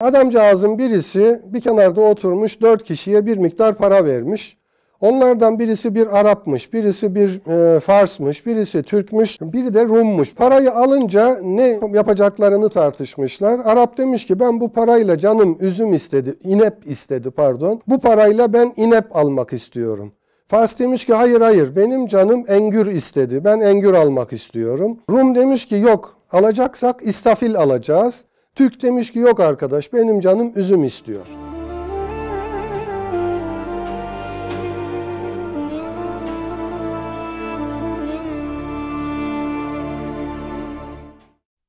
Adamcağızın birisi bir kenarda oturmuş dört kişiye bir miktar para vermiş. Onlardan birisi bir Arapmış, birisi bir e, Farsmış, birisi Türkmüş, biri de Rummuş. Parayı alınca ne yapacaklarını tartışmışlar. Arap demiş ki ben bu parayla canım üzüm istedi, inep istedi pardon. Bu parayla ben inep almak istiyorum. Fars demiş ki hayır hayır benim canım engür istedi. Ben engür almak istiyorum. Rum demiş ki yok alacaksak istafil alacağız. Türk demiş ki yok arkadaş benim canım üzüm istiyor.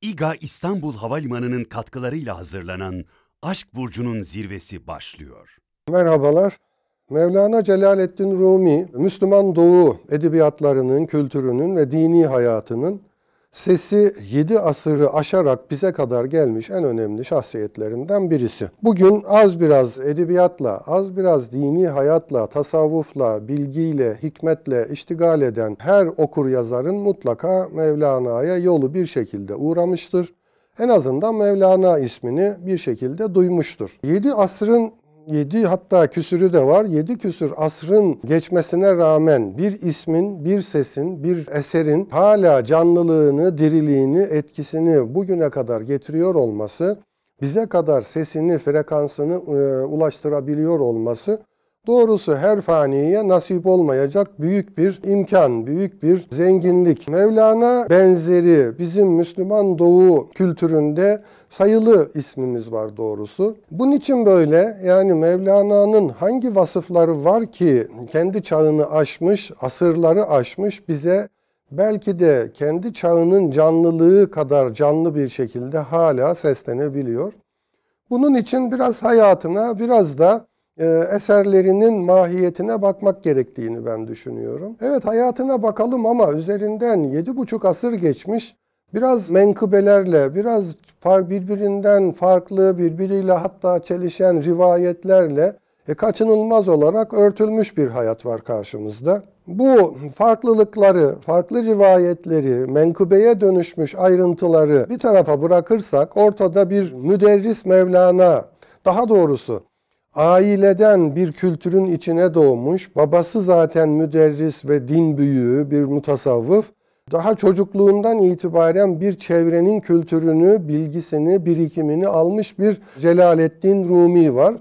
İGA İstanbul Havalimanı'nın katkılarıyla hazırlanan Aşk Burcu'nun zirvesi başlıyor. Merhabalar. Mevlana Celaleddin Rumi, Müslüman Doğu edebiyatlarının, kültürünün ve dini hayatının sesi 7 asırı aşarak bize kadar gelmiş en önemli şahsiyetlerinden birisi. Bugün az biraz edebiyatla, az biraz dini hayatla, tasavvufla, bilgiyle, hikmetle iştigal eden her okur yazarın mutlaka Mevlana'ya yolu bir şekilde uğramıştır en azından Mevlana ismini bir şekilde duymuştur. 7 asrın 7 hatta küsürü de var. 7 küsür asrın geçmesine rağmen bir ismin, bir sesin, bir eserin hala canlılığını, diriliğini, etkisini bugüne kadar getiriyor olması, bize kadar sesini, frekansını e, ulaştırabiliyor olması Doğrusu her faniye nasip olmayacak büyük bir imkan, büyük bir zenginlik. Mevlana benzeri bizim Müslüman doğu kültüründe sayılı ismimiz var doğrusu. Bunun için böyle yani Mevlana'nın hangi vasıfları var ki kendi çağını aşmış, asırları aşmış bize belki de kendi çağının canlılığı kadar canlı bir şekilde hala seslenebiliyor. Bunun için biraz hayatına, biraz da e, eserlerinin mahiyetine bakmak gerektiğini ben düşünüyorum. Evet hayatına bakalım ama üzerinden 7,5 asır geçmiş biraz menkıbelerle, biraz birbirinden farklı, birbiriyle hatta çelişen rivayetlerle e, kaçınılmaz olarak örtülmüş bir hayat var karşımızda. Bu farklılıkları, farklı rivayetleri, menkıbeye dönüşmüş ayrıntıları bir tarafa bırakırsak ortada bir müderris Mevlana, daha doğrusu Aileden bir kültürün içine doğmuş, babası zaten müderris ve din büyüğü bir mutasavvıf. Daha çocukluğundan itibaren bir çevrenin kültürünü, bilgisini, birikimini almış bir Celaleddin Rumi var.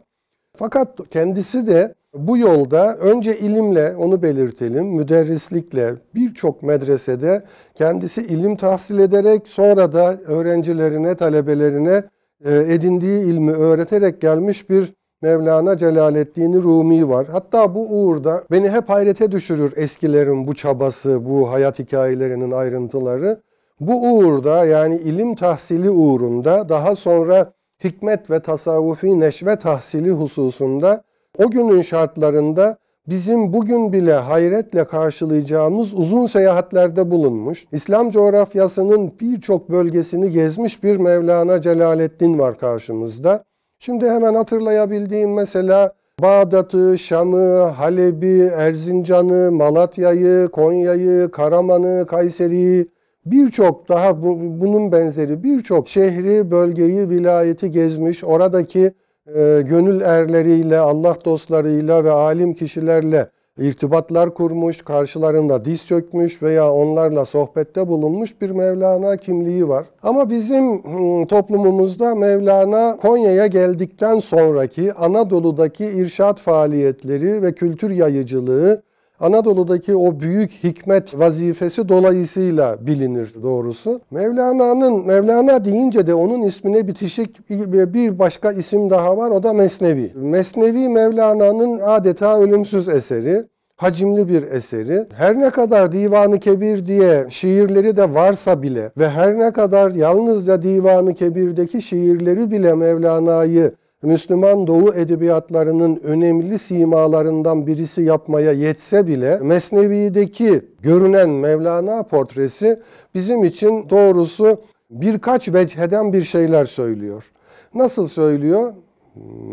Fakat kendisi de bu yolda önce ilimle onu belirtelim, müderrislikle birçok medresede kendisi ilim tahsil ederek sonra da öğrencilerine, talebelerine e, edindiği ilmi öğreterek gelmiş bir Mevlana Celaleddin Rumi var. Hatta bu uğurda beni hep hayrete düşürür eskilerin bu çabası, bu hayat hikayelerinin ayrıntıları. Bu uğurda yani ilim tahsili uğrunda daha sonra hikmet ve tasavvufi neşve tahsili hususunda o günün şartlarında bizim bugün bile hayretle karşılayacağımız uzun seyahatlerde bulunmuş, İslam coğrafyasının birçok bölgesini gezmiş bir Mevlana Celaleddin var karşımızda. Şimdi hemen hatırlayabildiğim mesela Bağdat'ı, Şam'ı, Halep'i, Erzincan'ı, Malatya'yı, Konya'yı, Karaman'ı, Kayseri'yi birçok daha bu, bunun benzeri birçok şehri, bölgeyi, vilayeti gezmiş. Oradaki e, gönül erleriyle, Allah dostlarıyla ve alim kişilerle irtibatlar kurmuş, karşılarında diz çökmüş veya onlarla sohbette bulunmuş bir Mevlana kimliği var. Ama bizim hmm, toplumumuzda Mevlana Konya'ya geldikten sonraki Anadolu'daki irşat faaliyetleri ve kültür yayıcılığı Anadolu'daki o büyük hikmet vazifesi dolayısıyla bilinir doğrusu. Mevlana'nın Mevlana deyince de onun ismine bitişik bir başka isim daha var o da Mesnevi. Mesnevi Mevlana'nın adeta ölümsüz eseri hacimli bir eseri. Her ne kadar Divanı Kebir diye şiirleri de varsa bile ve her ne kadar yalnızca Divanı Kebir'deki şiirleri bile Mevlana'yı Müslüman Doğu edebiyatlarının önemli simalarından birisi yapmaya yetse bile Mesnevi'deki görünen Mevlana portresi bizim için doğrusu birkaç vecheden bir şeyler söylüyor. Nasıl söylüyor?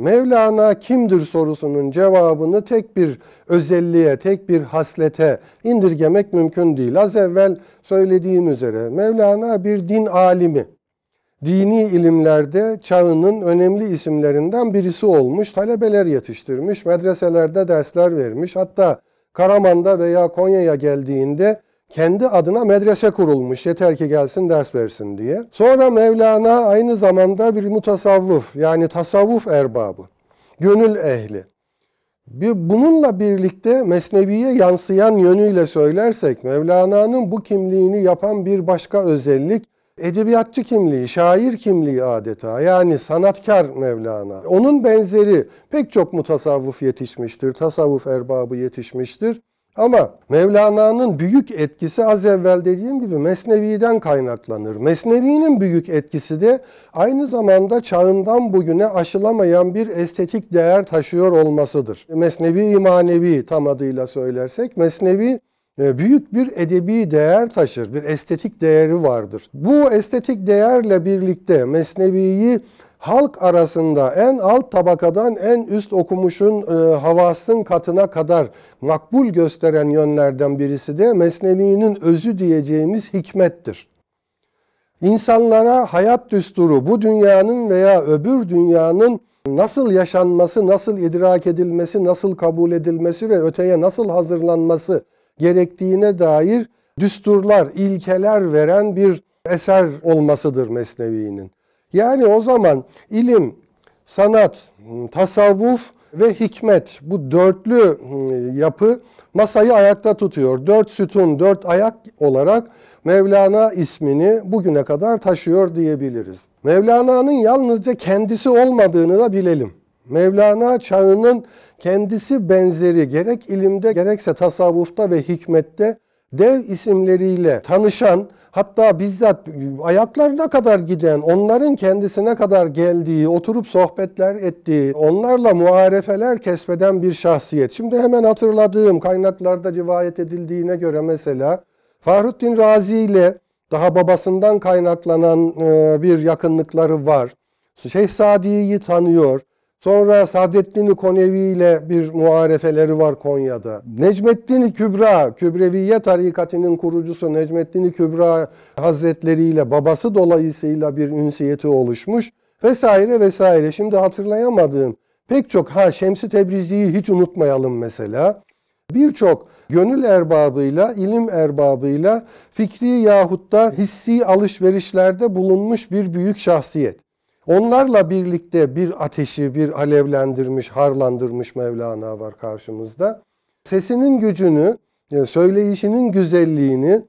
Mevlana kimdir sorusunun cevabını tek bir özelliğe, tek bir haslete indirgemek mümkün değil. Az evvel söylediğim üzere Mevlana bir din alimi. Dini ilimlerde çağının önemli isimlerinden birisi olmuş, talebeler yetiştirmiş, medreselerde dersler vermiş. Hatta Karaman'da veya Konya'ya geldiğinde kendi adına medrese kurulmuş. Yeter ki gelsin ders versin diye. Sonra Mevlana aynı zamanda bir mutasavvuf yani tasavvuf erbabı, gönül ehli. Bir, bununla birlikte Mesnevi'ye yansıyan yönüyle söylersek Mevlana'nın bu kimliğini yapan bir başka özellik edebiyatçı kimliği, şair kimliği adeta yani sanatkar Mevlana. Onun benzeri pek çok mutasavvuf yetişmiştir, tasavvuf erbabı yetişmiştir. Ama Mevlana'nın büyük etkisi az evvel dediğim gibi Mesnevi'den kaynaklanır. Mesnevi'nin büyük etkisi de aynı zamanda çağından bugüne aşılamayan bir estetik değer taşıyor olmasıdır. Mesnevi imanevi tam adıyla söylersek Mesnevi e, büyük bir edebi değer taşır, bir estetik değeri vardır. Bu estetik değerle birlikte Mesnevi'yi halk arasında en alt tabakadan en üst okumuşun e, havasın katına kadar makbul gösteren yönlerden birisi de Mesnevi'nin özü diyeceğimiz hikmettir. İnsanlara hayat düsturu bu dünyanın veya öbür dünyanın nasıl yaşanması, nasıl idrak edilmesi, nasıl kabul edilmesi ve öteye nasıl hazırlanması gerektiğine dair düsturlar, ilkeler veren bir eser olmasıdır Mesnevi'nin. Yani o zaman ilim, sanat, tasavvuf ve hikmet bu dörtlü ıı, yapı masayı ayakta tutuyor. Dört sütun, dört ayak olarak Mevlana ismini bugüne kadar taşıyor diyebiliriz. Mevlana'nın yalnızca kendisi olmadığını da bilelim. Mevlana çağının kendisi benzeri gerek ilimde gerekse tasavvufta ve hikmette dev isimleriyle tanışan hatta bizzat ayaklarına kadar giden, onların kendisine kadar geldiği, oturup sohbetler ettiği, onlarla muarefeler kesmeden bir şahsiyet. Şimdi hemen hatırladığım kaynaklarda rivayet edildiğine göre mesela Fahrettin Razi ile daha babasından kaynaklanan e, bir yakınlıkları var. Şeyh Sadi'yi tanıyor. Sonra Sadettin Konevi ile bir muharefeleri var Konya'da. Necmettin Kübra, Kübreviye tarikatının kurucusu Necmettin Kübra Hazretleri ile babası dolayısıyla bir ünsiyeti oluşmuş vesaire vesaire. Şimdi hatırlayamadığım pek çok ha Şemsi Tebrizi'yi hiç unutmayalım mesela. Birçok gönül erbabıyla, ilim erbabıyla fikri yahut da hissi alışverişlerde bulunmuş bir büyük şahsiyet. Onlarla birlikte bir ateşi bir alevlendirmiş, harlandırmış Mevlana var karşımızda. Sesinin gücünü, e, söyleyişinin güzelliğini,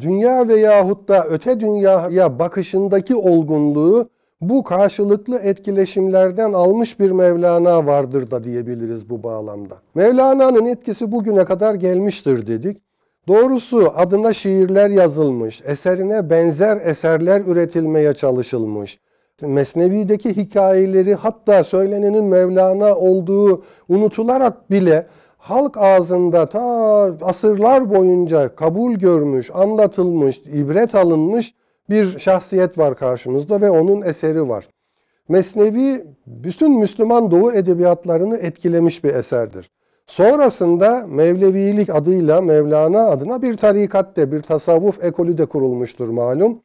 dünya veyahut da öte dünyaya bakışındaki olgunluğu bu karşılıklı etkileşimlerden almış bir Mevlana vardır da diyebiliriz bu bağlamda. Mevlana'nın etkisi bugüne kadar gelmiştir dedik. Doğrusu adına şiirler yazılmış, eserine benzer eserler üretilmeye çalışılmış. Mesnevi'deki hikayeleri hatta söylenenin Mevlana olduğu unutularak bile halk ağzında ta asırlar boyunca kabul görmüş, anlatılmış, ibret alınmış bir şahsiyet var karşımızda ve onun eseri var. Mesnevi bütün Müslüman Doğu edebiyatlarını etkilemiş bir eserdir. Sonrasında Mevlevilik adıyla Mevlana adına bir tarikat de bir tasavvuf ekolü de kurulmuştur malum.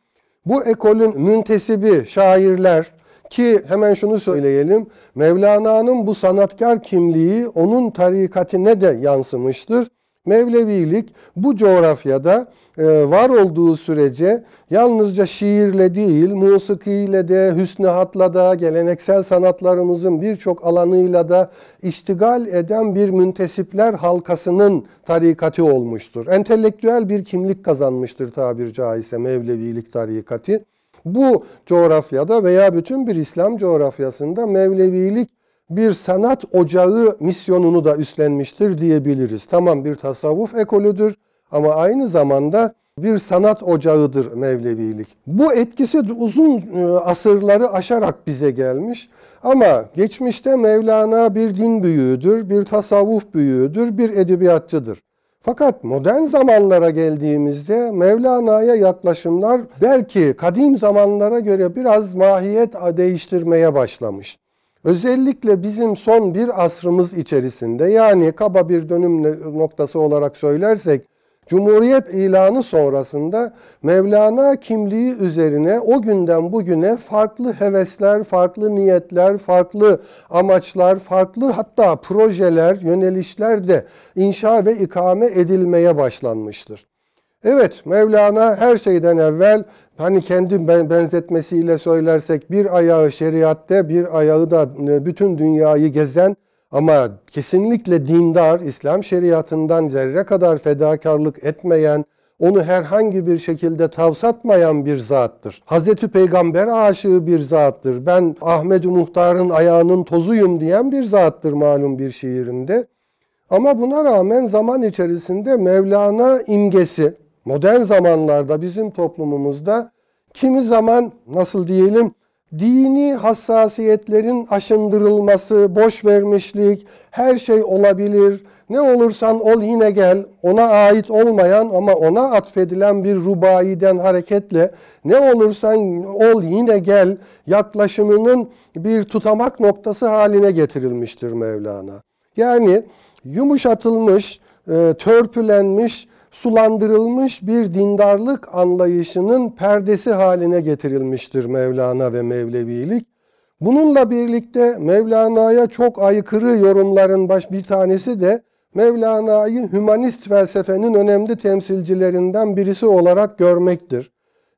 Bu ekolün müntesibi şairler ki hemen şunu söyleyelim. Mevlana'nın bu sanatkar kimliği onun tarikatine de yansımıştır. Mevlevilik bu coğrafyada e, var olduğu sürece yalnızca şiirle değil, musikiyle de, hüsnü hatla da, geleneksel sanatlarımızın birçok alanıyla da iştigal eden bir müntesipler halkasının tarikati olmuştur. Entelektüel bir kimlik kazanmıştır tabir caizse Mevlevilik tarikati. Bu coğrafyada veya bütün bir İslam coğrafyasında Mevlevilik bir sanat ocağı misyonunu da üstlenmiştir diyebiliriz. Tamam bir tasavvuf ekolüdür ama aynı zamanda bir sanat ocağıdır Mevlevilik. Bu etkisi uzun e, asırları aşarak bize gelmiş. Ama geçmişte Mevlana bir din büyüğüdür, bir tasavvuf büyüğüdür, bir edebiyatçıdır. Fakat modern zamanlara geldiğimizde Mevlana'ya yaklaşımlar belki kadim zamanlara göre biraz mahiyet değiştirmeye başlamış. Özellikle bizim son bir asrımız içerisinde yani kaba bir dönüm noktası olarak söylersek Cumhuriyet ilanı sonrasında Mevlana kimliği üzerine o günden bugüne farklı hevesler, farklı niyetler, farklı amaçlar, farklı hatta projeler, yönelişler de inşa ve ikame edilmeye başlanmıştır. Evet Mevlana her şeyden evvel hani kendi benzetmesiyle söylersek bir ayağı şeriatte bir ayağı da e, bütün dünyayı gezen ama kesinlikle dindar İslam şeriatından zerre kadar fedakarlık etmeyen onu herhangi bir şekilde tavsatmayan bir zattır. Hazreti Peygamber aşığı bir zattır. Ben ahmet Muhtar'ın ayağının tozuyum diyen bir zattır malum bir şiirinde. Ama buna rağmen zaman içerisinde Mevlana imgesi, modern zamanlarda bizim toplumumuzda kimi zaman nasıl diyelim dini hassasiyetlerin aşındırılması, boş vermişlik, her şey olabilir. Ne olursan ol yine gel. Ona ait olmayan ama ona atfedilen bir rubayiden hareketle ne olursan ol yine gel yaklaşımının bir tutamak noktası haline getirilmiştir Mevlana. Yani yumuşatılmış, e, törpülenmiş sulandırılmış bir dindarlık anlayışının perdesi haline getirilmiştir Mevlana ve Mevlevilik. Bununla birlikte Mevlana'ya çok aykırı yorumların baş bir tanesi de Mevlana'yı hümanist felsefenin önemli temsilcilerinden birisi olarak görmektir.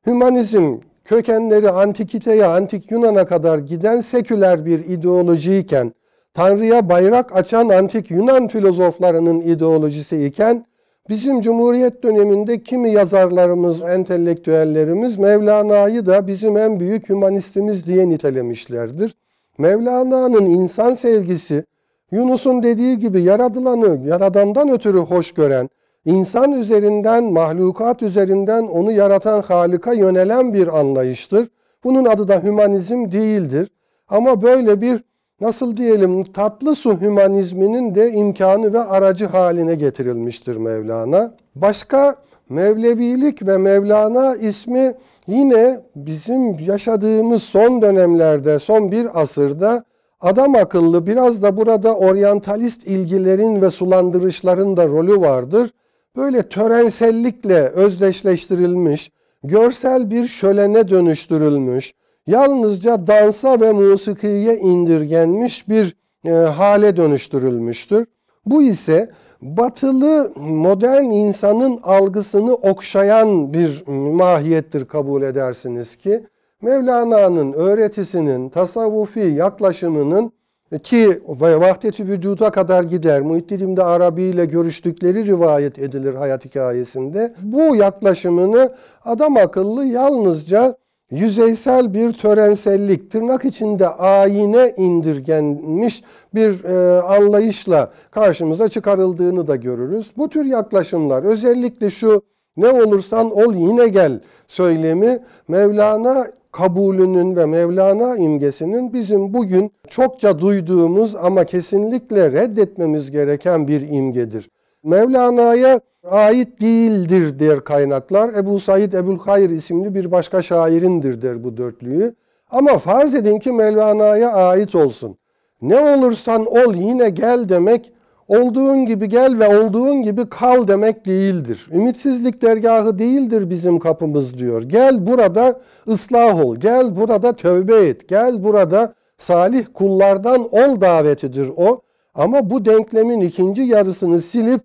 Hümanizm kökenleri antikiteye, antik Yunan'a kadar giden seküler bir ideolojiyken, Tanrı'ya bayrak açan antik Yunan filozoflarının ideolojisi iken, Bizim Cumhuriyet döneminde kimi yazarlarımız, entelektüellerimiz Mevlana'yı da bizim en büyük hümanistimiz diye nitelemişlerdir. Mevlana'nın insan sevgisi, Yunus'un dediği gibi yaradılanı yaradandan ötürü hoş gören, insan üzerinden, mahlukat üzerinden onu yaratan Halik'a yönelen bir anlayıştır. Bunun adı da hümanizm değildir. Ama böyle bir nasıl diyelim tatlı su hümanizminin de imkanı ve aracı haline getirilmiştir Mevlana. Başka Mevlevilik ve Mevlana ismi yine bizim yaşadığımız son dönemlerde, son bir asırda adam akıllı biraz da burada oryantalist ilgilerin ve sulandırışların da rolü vardır. Böyle törensellikle özdeşleştirilmiş, görsel bir şölene dönüştürülmüş, yalnızca dansa ve musikiye indirgenmiş bir e, hale dönüştürülmüştür. Bu ise batılı modern insanın algısını okşayan bir mahiyettir kabul edersiniz ki Mevlana'nın öğretisinin tasavvufi yaklaşımının e, ki vahdeti vücuda kadar gider. Muhittin de Arabi ile görüştükleri rivayet edilir hayat hikayesinde. Bu yaklaşımını adam akıllı yalnızca yüzeysel bir törensellik, tırnak içinde ayine indirgenmiş bir e, anlayışla karşımıza çıkarıldığını da görürüz. Bu tür yaklaşımlar özellikle şu ne olursan ol yine gel söylemi Mevlana kabulünün ve Mevlana imgesinin bizim bugün çokça duyduğumuz ama kesinlikle reddetmemiz gereken bir imgedir. Mevlana'ya ait değildir der kaynaklar. Ebu Said Ebu'l-Hayr isimli bir başka şairindir der bu dörtlüğü. Ama farz edin ki Mevlana'ya ait olsun. Ne olursan ol yine gel demek, olduğun gibi gel ve olduğun gibi kal demek değildir. Ümitsizlik dergahı değildir bizim kapımız diyor. Gel burada ıslah ol, gel burada tövbe et, gel burada salih kullardan ol davetidir o. Ama bu denklemin ikinci yarısını silip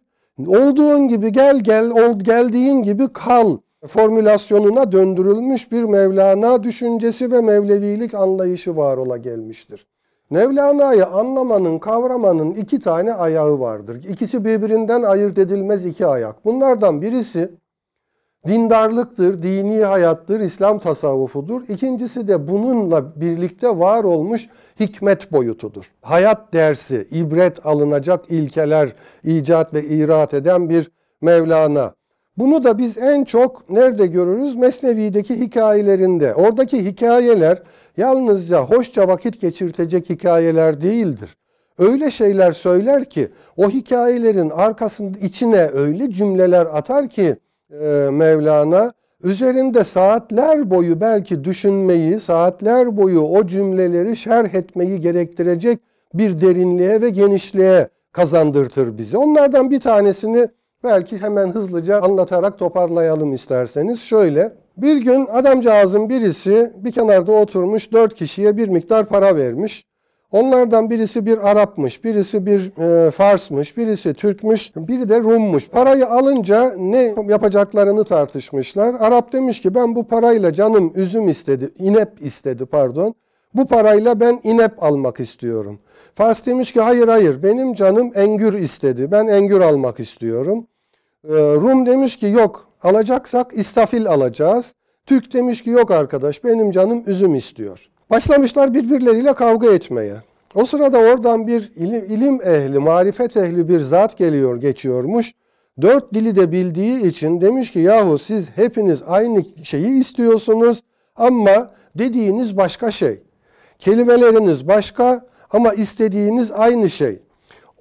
Olduğun gibi gel gel, ol, geldiğin gibi kal formülasyonuna döndürülmüş bir Mevlana düşüncesi ve Mevlevilik anlayışı var ola gelmiştir. Mevlana'yı anlamanın, kavramanın iki tane ayağı vardır. İkisi birbirinden ayırt edilmez iki ayak. Bunlardan birisi dindarlıktır, dini hayattır, İslam tasavvufudur. İkincisi de bununla birlikte var olmuş hikmet boyutudur. Hayat dersi, ibret alınacak ilkeler icat ve irat eden bir Mevlana. Bunu da biz en çok nerede görürüz? Mesnevi'deki hikayelerinde. Oradaki hikayeler yalnızca hoşça vakit geçirtecek hikayeler değildir. Öyle şeyler söyler ki o hikayelerin arkasında içine öyle cümleler atar ki e, Mevlana üzerinde saatler boyu belki düşünmeyi, saatler boyu o cümleleri şerh etmeyi gerektirecek bir derinliğe ve genişliğe kazandırtır bizi. Onlardan bir tanesini belki hemen hızlıca anlatarak toparlayalım isterseniz. Şöyle, bir gün adamcağızın birisi bir kenarda oturmuş dört kişiye bir miktar para vermiş. Onlardan birisi bir Arapmış, birisi bir e, Farsmış, birisi Türkmüş, biri de Rummuş. Parayı alınca ne yapacaklarını tartışmışlar. Arap demiş ki ben bu parayla canım üzüm istedi, inep istedi pardon. Bu parayla ben inep almak istiyorum. Fars demiş ki hayır hayır benim canım engür istedi. Ben engür almak istiyorum. E, Rum demiş ki yok alacaksak istafil alacağız. Türk demiş ki yok arkadaş benim canım üzüm istiyor. Başlamışlar birbirleriyle kavga etmeye. O sırada oradan bir ilim, ilim ehli, marifet ehli bir zat geliyor, geçiyormuş. Dört dili de bildiği için demiş ki yahu siz hepiniz aynı şeyi istiyorsunuz ama dediğiniz başka şey. Kelimeleriniz başka ama istediğiniz aynı şey.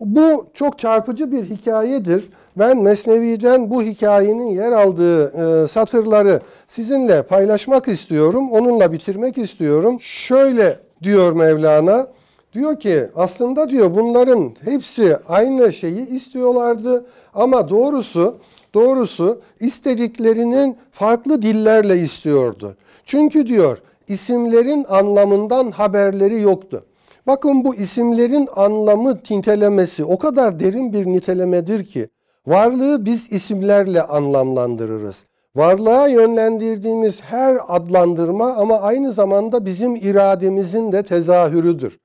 Bu çok çarpıcı bir hikayedir. Ben Mesnevi'den bu hikayenin yer aldığı e, satırları sizinle paylaşmak istiyorum. Onunla bitirmek istiyorum. Şöyle diyor Mevlana. Diyor ki aslında diyor bunların hepsi aynı şeyi istiyorlardı ama doğrusu doğrusu istediklerinin farklı dillerle istiyordu. Çünkü diyor isimlerin anlamından haberleri yoktu. Bakın bu isimlerin anlamı nitelemesi o kadar derin bir nitelemedir ki varlığı biz isimlerle anlamlandırırız. Varlığa yönlendirdiğimiz her adlandırma ama aynı zamanda bizim irademizin de tezahürüdür.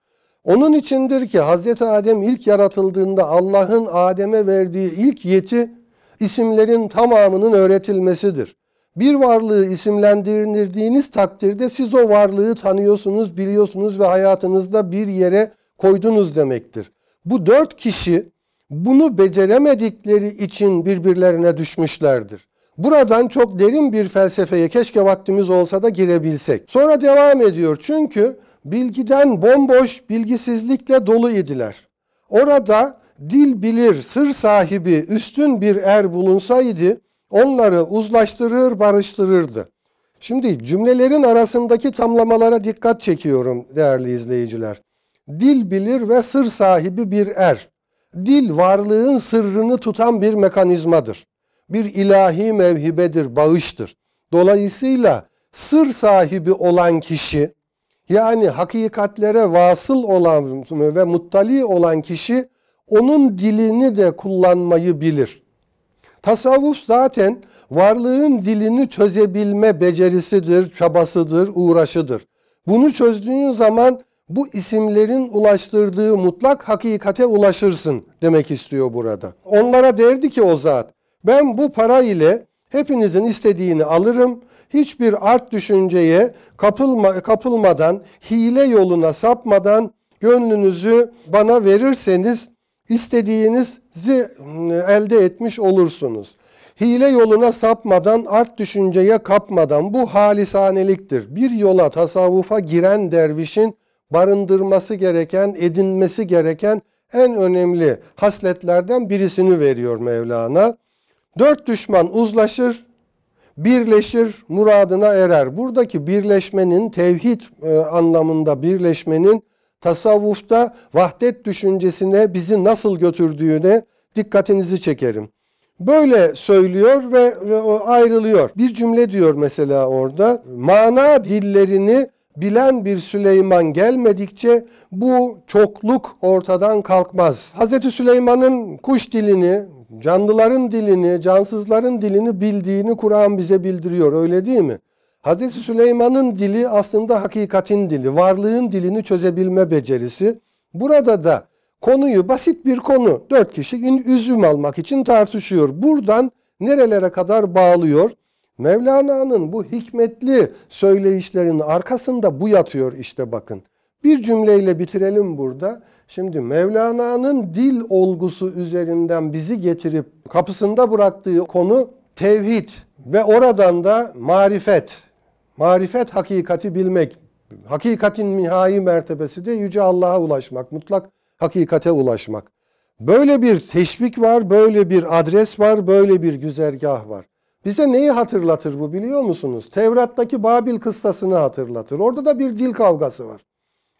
Onun içindir ki Hazreti Adem ilk yaratıldığında Allah'ın Adem'e verdiği ilk yeti isimlerin tamamının öğretilmesidir. Bir varlığı isimlendirdiğiniz takdirde siz o varlığı tanıyorsunuz, biliyorsunuz ve hayatınızda bir yere koydunuz demektir. Bu dört kişi bunu beceremedikleri için birbirlerine düşmüşlerdir. Buradan çok derin bir felsefeye keşke vaktimiz olsa da girebilsek. Sonra devam ediyor çünkü bilgiden bomboş, bilgisizlikle dolu idiler. Orada dil bilir, sır sahibi, üstün bir er bulunsaydı Onları uzlaştırır, barıştırırdı. Şimdi cümlelerin arasındaki tamlamalara dikkat çekiyorum değerli izleyiciler. Dil bilir ve sır sahibi bir er. Dil varlığın sırrını tutan bir mekanizmadır. Bir ilahi mevhibedir, bağıştır. Dolayısıyla sır sahibi olan kişi yani hakikatlere vasıl olan ve muttali olan kişi onun dilini de kullanmayı bilir. Tasavvuf zaten varlığın dilini çözebilme becerisidir, çabasıdır, uğraşıdır. Bunu çözdüğün zaman bu isimlerin ulaştırdığı mutlak hakikate ulaşırsın demek istiyor burada. Onlara derdi ki o zat, ben bu para ile hepinizin istediğini alırım, hiçbir art düşünceye kapılma, kapılmadan, hile yoluna sapmadan gönlünüzü bana verirseniz istediğinizi e, elde etmiş olursunuz. Hile yoluna sapmadan, art düşünceye kapmadan bu halisaneliktir. Bir yola tasavvufa giren dervişin barındırması gereken, edinmesi gereken en önemli hasletlerden birisini veriyor Mevlana. Dört düşman uzlaşır, birleşir, muradına erer. Buradaki birleşmenin, tevhid e, anlamında birleşmenin tasavvufta vahdet düşüncesine bizi nasıl götürdüğüne dikkatinizi çekerim. Böyle söylüyor ve, ve ayrılıyor. Bir cümle diyor mesela orada. Mana dillerini bilen bir Süleyman gelmedikçe bu çokluk ortadan kalkmaz. Hazreti Süleyman'ın kuş dilini, canlıların dilini, cansızların dilini bildiğini Kur'an bize bildiriyor öyle değil mi? Hazreti Süleyman'ın dili aslında hakikatin dili, varlığın dilini çözebilme becerisi. Burada da konuyu basit bir konu, dört kişi üzüm almak için tartışıyor. Buradan nerelere kadar bağlıyor? Mevlana'nın bu hikmetli söyleyişlerin arkasında bu yatıyor işte bakın. Bir cümleyle bitirelim burada. Şimdi Mevlana'nın dil olgusu üzerinden bizi getirip kapısında bıraktığı konu tevhid ve oradan da marifet Marifet hakikati bilmek. Hakikatin nihai mertebesi de Yüce Allah'a ulaşmak. Mutlak hakikate ulaşmak. Böyle bir teşvik var, böyle bir adres var, böyle bir güzergah var. Bize neyi hatırlatır bu biliyor musunuz? Tevrat'taki Babil kıssasını hatırlatır. Orada da bir dil kavgası var.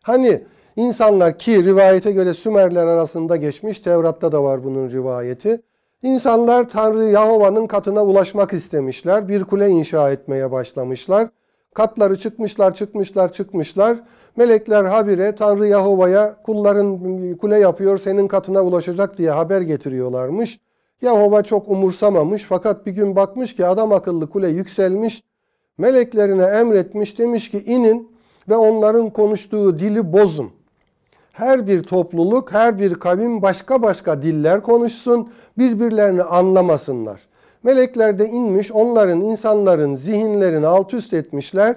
Hani insanlar ki rivayete göre Sümerler arasında geçmiş, Tevrat'ta da var bunun rivayeti. İnsanlar Tanrı Yahova'nın katına ulaşmak istemişler. Bir kule inşa etmeye başlamışlar. Katları çıkmışlar, çıkmışlar, çıkmışlar. Melekler habire Tanrı Yahova'ya kulların kule yapıyor senin katına ulaşacak diye haber getiriyorlarmış. Yahova çok umursamamış fakat bir gün bakmış ki adam akıllı kule yükselmiş. Meleklerine emretmiş demiş ki inin ve onların konuştuğu dili bozun. Her bir topluluk, her bir kavim başka başka diller konuşsun, birbirlerini anlamasınlar. Melekler de inmiş onların insanların zihinlerini alt üst etmişler.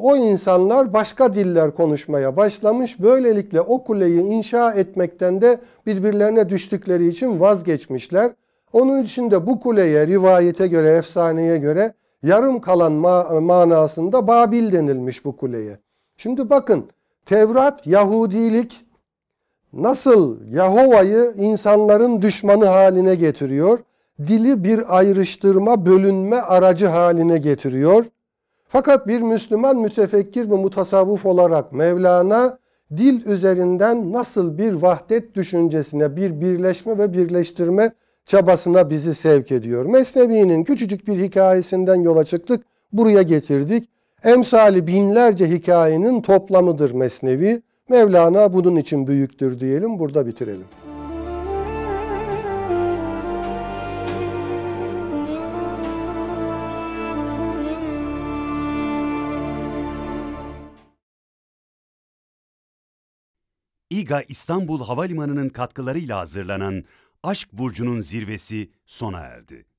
O insanlar başka diller konuşmaya başlamış. Böylelikle o kuleyi inşa etmekten de birbirlerine düştükleri için vazgeçmişler. Onun için de bu kuleye rivayete göre, efsaneye göre yarım kalan ma- manasında Babil denilmiş bu kuleye. Şimdi bakın Tevrat, Yahudilik nasıl Yahova'yı insanların düşmanı haline getiriyor? dili bir ayrıştırma, bölünme aracı haline getiriyor. Fakat bir Müslüman mütefekkir ve mutasavvuf olarak Mevlana dil üzerinden nasıl bir vahdet düşüncesine, bir birleşme ve birleştirme çabasına bizi sevk ediyor. Mesnevi'nin küçücük bir hikayesinden yola çıktık, buraya getirdik. Emsali binlerce hikayenin toplamıdır Mesnevi. Mevlana bunun için büyüktür diyelim, burada bitirelim. Liga İstanbul Havalimanı'nın katkılarıyla hazırlanan Aşk Burcu'nun zirvesi sona erdi.